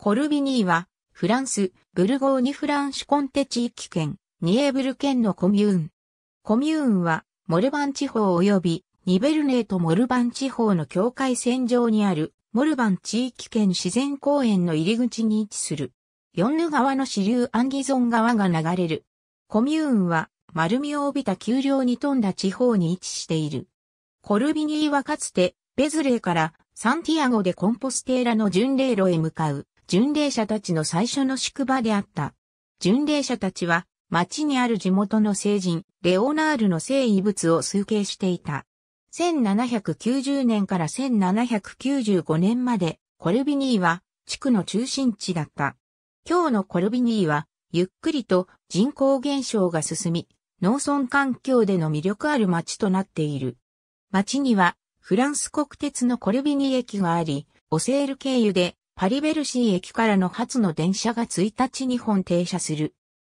コルビニーは、フランス、ブルゴーニュ・フランシュコンテ地域圏、ニエーブル県のコミューン。コミューンは、モルバン地方及び、ニベルネーとモルバン地方の境界線上にある、モルバン地域圏自然公園の入り口に位置する。ヨンヌ川の支流アンギゾン川が流れる。コミューンは、丸みを帯びた丘陵に富んだ地方に位置している。コルビニーはかつて、ベズレーからサンティアゴでコンポステーラの巡礼路へ向かう巡礼者たちの最初の宿場であった。巡礼者たちは、町にある地元の聖人、レオナールの聖遺物を崇敬していた。1790年から1795年まで、コルビニーは、地区の中心地だった。今日のコルビニーは、ゆっくりと人口減少が進み、農村環境での魅力ある町となっている。町には、フランス国鉄のコルビニー駅があり、オセール経由でパリベルシー駅からの初の電車が1日に本停車する。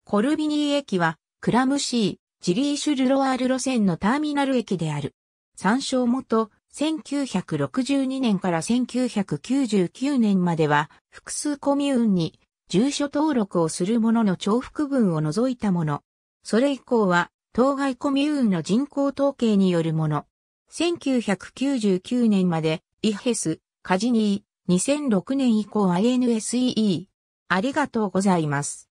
コルビニー駅は、クラムシー、ジリーシュルロワール路線のターミナル駅である。参照元、1962年から1999年までは、複数コミューンに、住所登録をする者の重複分を除いたもの。それ以降は、当該コミューンの人口統計によるもの。1999年まで、イヘス、カジニー、2006年以降 INSEE。ありがとうございます。